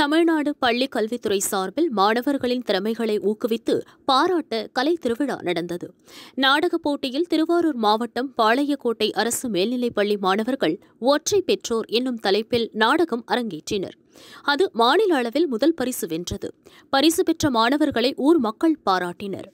தமிழ்நாடு பள்ளி கல்வித்துறை சார்பில் மாணவர்களின் திறமைகளை ஊக்குவித்து பாராட்ட கலை திருவிழா நடந்தது நாடகப் போட்டியில் திருவாரூர் மாவட்டம் பாளையக்கோட்டை அரசு மேல்நிலைப் பள்ளி மாணவர்கள் ஒற்றை பெற்றோர் என்னும் தலைப்பில் நாடகம் அரங்கேற்றினர் அது மாநில அளவில் முதல் பரிசு வென்றது பரிசு பெற்ற மாணவர்களை ஊர் மக்கள் பாராட்டினர்